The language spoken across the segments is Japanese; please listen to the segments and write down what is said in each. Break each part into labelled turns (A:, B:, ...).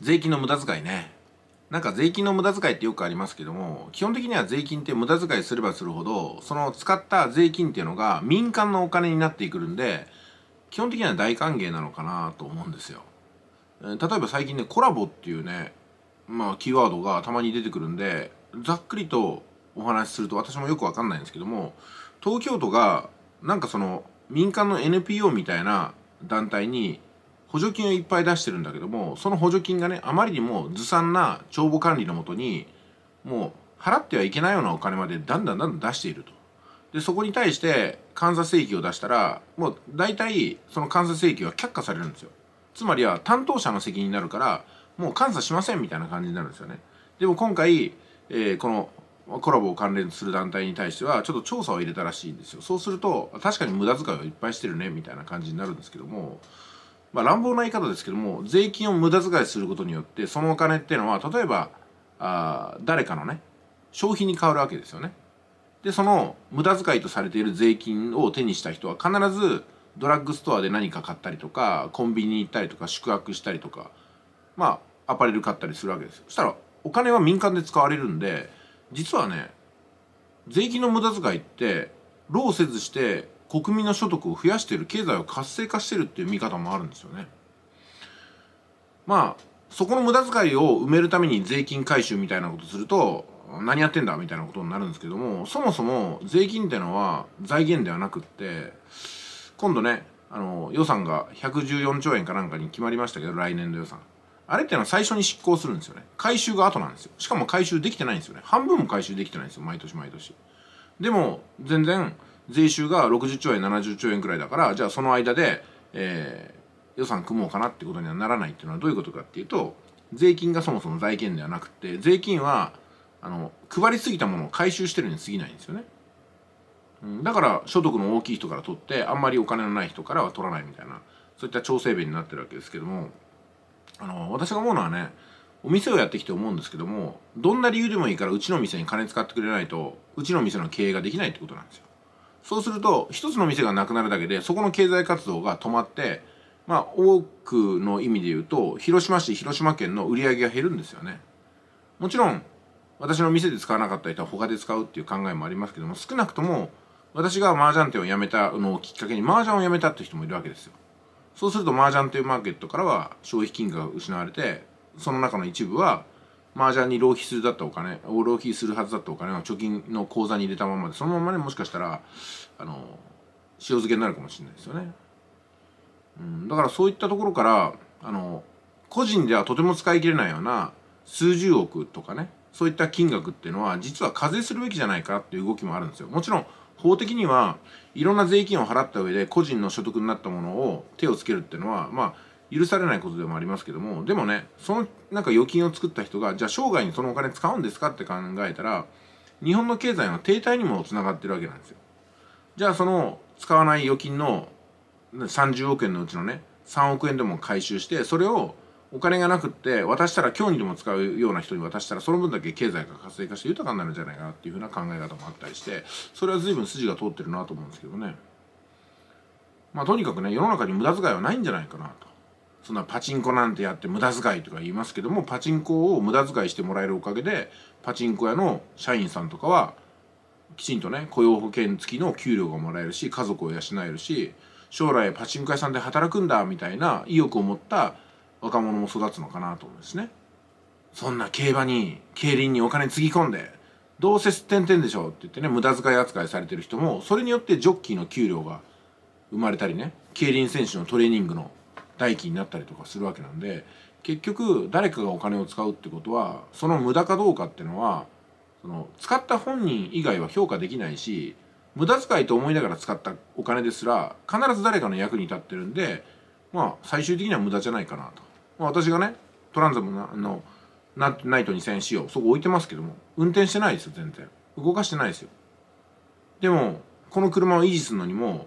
A: 税金の無駄遣いねなんか税金の無駄遣いってよくありますけども基本的には税金って無駄遣いすればするほどその使った税金っていうのが民間のお金になってくるんで基本的には大歓迎なのかなと思うんですよ例えば最近ねコラボっていうねまあキーワードがたまに出てくるんでざっくりとお話しすると私もよくわかんないんですけども東京都がなんかその民間の NPO みたいな団体に補助金をいっぱい出してるんだけどもその補助金がねあまりにもずさんな帳簿管理のもとにもう払ってはいけないようなお金までだんだんだんだん出していると。でそこに対して監査請求を出したらもう大体その監査請求は却下されるんですよ。つまりは担当者の責任になるからもう監査しませんみたいな感じになるんですよね。でも今回、えー、このコラボを関連する団体に対してはちょっと調査を入れたらしいんですよ。そうすると確かに無駄遣いをいっぱいしてるねみたいな感じになるんですけどもまあ、乱暴な言い方ですけども税金を無駄遣いすることによってそのお金っていうのは例えばあ誰かのね消費に変わるわけですよね。でその無駄遣いとされている税金を手にした人は必ずドラッグストアで何か買ったりとかコンビニ行ったりとか宿泊したりとかまあアパレル買ったりするわけですそしたらお金は民間で使われるんで実はね税金の無駄遣いって労せずして国民の所得を増やしてる経済を活性化してるっていう見方もあるんですよね。まあそこの無駄遣いを埋めるために税金回収みたいなことすると何やってんだみたいなことになるんですけどもそもそも税金ってのは財源ではなくって今度ねあの予算が114兆円かなんかに決まりましたけど来年度予算あれってのは最初に執行するんですよね回収が後なんですよしかも回収できてないんですよね半分も回収できてないんですよ毎年毎年でも全然税収が60兆円70兆円くらいだからじゃあその間で、えー、予算組もうかなってことにはならないっていうのはどういうことかっていうと税金がそもそも財源ではなくて税金はあの配りすぎたものを回収してるに過ぎないんですよね。だから所得の大きい人から取ってあんまりお金のない人からは取らないみたいなそういった調整弁になってるわけですけどもあの私が思うのはねお店をやってきて思うんですけどもどんな理由でもいいからうちの店に金使ってくれないとうちの店の経営ができないってことなんですよ。そうすると一つの店がなくなるだけでそこの経済活動が止まってまあ多くの意味で言うと広島市広島県の売り上げが減るんですよねもちろん私の店で使わなかった人は他で使うっていう考えもありますけども少なくとも私が麻雀店を辞めたのをきっかけに麻雀を辞めたって人もいるわけですよそうすると麻雀というマーケットからは消費金額が失われてその中の一部は麻雀に浪費するだったお金を浪費するはずだったお金を貯金の口座に入れたままでそのままねもしかしたらあの塩漬けになるかもしれないですよね、うん、だからそういったところからあの個人ではとても使い切れないような数十億とかねそういった金額っていうのは実は課税するべきじゃないかっていう動きもあるんですよもちろん法的にはいろんな税金を払った上で個人の所得になったものを手をつけるっていうのはまあ許されないことでもありますけどもでもねそのなんか預金を作った人がじゃあ生涯にそのお金使うんですかって考えたら日本の経済の停滞にもつながってるわけなんですよじゃあその使わない預金の30億円のうちのね3億円でも回収してそれをお金がなくって渡したら今日にでも使うような人に渡したらその分だけ経済が活性化して豊かになるんじゃないかなっていうふうな考え方もあったりしてそれは随分筋が通ってるなと思うんですけどねまあとにかくね世の中に無駄遣いはないんじゃないかなとそんなパチンコなんてやって無駄遣いとか言いますけどもパチンコを無駄遣いしてもらえるおかげでパチンコ屋の社員さんとかはきちんとね雇用保険付きの給料がもらえるし家族を養えるし将来パチンコ屋さんで働くんだみたいな意欲を持った若者も育つのかなと思うんですね。そんな競馬に競輪にお金つぎ込んでどうせ点っでしょうって言ってね無駄遣い扱いされてる人もそれによってジョッキーの給料が生まれたりね競輪選手のトレーニングの代金になったりとかするわけなんで結局誰かがお金を使うってことはその無駄かどうかっていうのはその使った本人以外は評価できないし無駄遣いと思いながら使ったお金ですら必ず誰かの役に立ってるんでまあ最終的には無駄じゃないかなと、まあ、私がねトランザムのナイト2000仕様そこ置いてますけども運転してないですよ全然動かしてないですよでもこの車を維持するのにも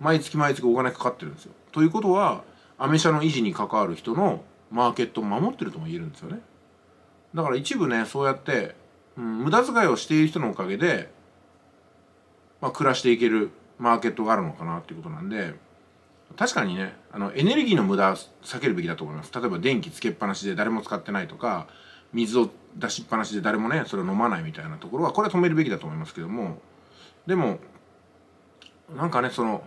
A: 毎月毎月お金かかってるんですよということはアメ車の維持に関わる人のマーケットを守ってるとも言えるんですよねだから一部ねそうやって、うん、無駄遣いをしている人のおかげで、まあ、暮らしていけるマーケットがあるのかなっていうことなんで確かにねあのエネルギーの無駄避けるべきだと思います例えば電気つけっぱなしで誰も使ってないとか水を出しっぱなしで誰もねそれを飲まないみたいなところはこれは止めるべきだと思いますけどもでもなんかねその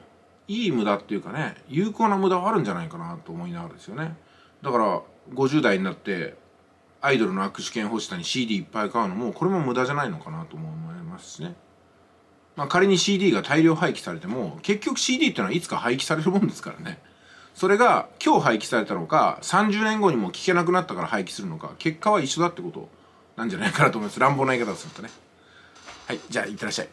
A: いい無駄っていうかね有効な無駄はあるんじゃないかなと思いながらですよねだから50代になってアイドルの握手券欲しさに CD いっぱい買うのもこれも無駄じゃないのかなとも思いますしねまあ仮に CD が大量廃棄されても結局 CD っていうのはいつか廃棄されるもんですからねそれが今日廃棄されたのか30年後にも聞けなくなったから廃棄するのか結果は一緒だってことなんじゃないかなと思います乱暴な言い方をするとねはいじゃあいってらっしゃい